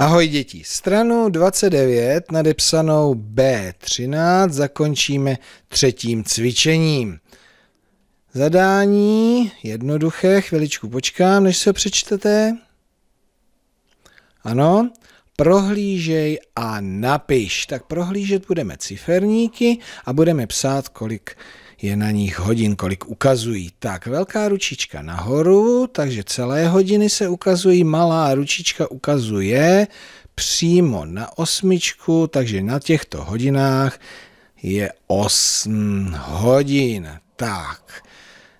Ahoj děti, stranu 29 nadepsanou B13 zakončíme třetím cvičením. Zadání jednoduché, chviličku počkám, než se ho přečtete. Ano, prohlížej a napiš. Tak prohlížet budeme ciferníky a budeme psát, kolik je na nich hodin, kolik ukazují. Tak, velká ručička nahoru, takže celé hodiny se ukazují, malá ručička ukazuje přímo na osmičku, takže na těchto hodinách je 8 hodin. Tak,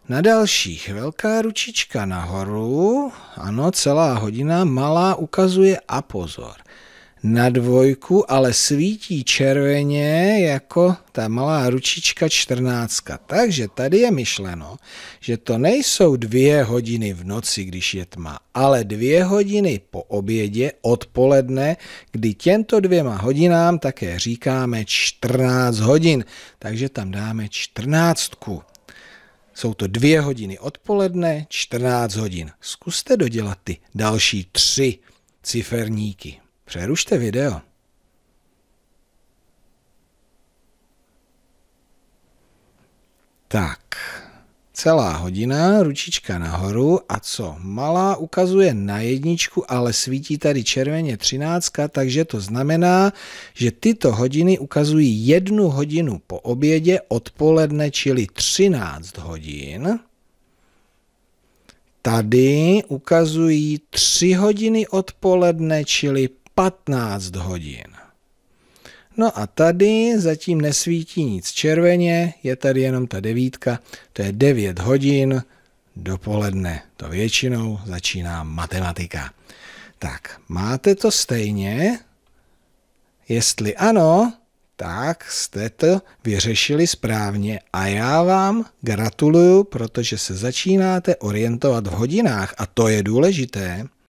na dalších velká ručička nahoru, ano, celá hodina, malá ukazuje a pozor na dvojku, ale svítí červeně jako ta malá ručička čtrnáctka. Takže tady je myšleno, že to nejsou dvě hodiny v noci, když je tma, ale dvě hodiny po obědě odpoledne, kdy těmto dvěma hodinám také říkáme 14 hodin. Takže tam dáme čtrnáctku. Jsou to dvě hodiny odpoledne, 14 hodin. Zkuste dodělat ty další tři ciferníky. Přerušte video. Tak, celá hodina, ručička nahoru a co? Malá ukazuje na jedničku, ale svítí tady červeně třináctka, takže to znamená, že tyto hodiny ukazují jednu hodinu po obědě odpoledne, čili 13 hodin. Tady ukazují 3 hodiny odpoledne, čili 15 hodin. No a tady zatím nesvítí nic červeně, je tady jenom ta devítka, to je 9 hodin dopoledne. To většinou začíná matematika. Tak, máte to stejně? Jestli ano, tak jste to vyřešili správně a já vám gratuluju, protože se začínáte orientovat v hodinách a to je důležité.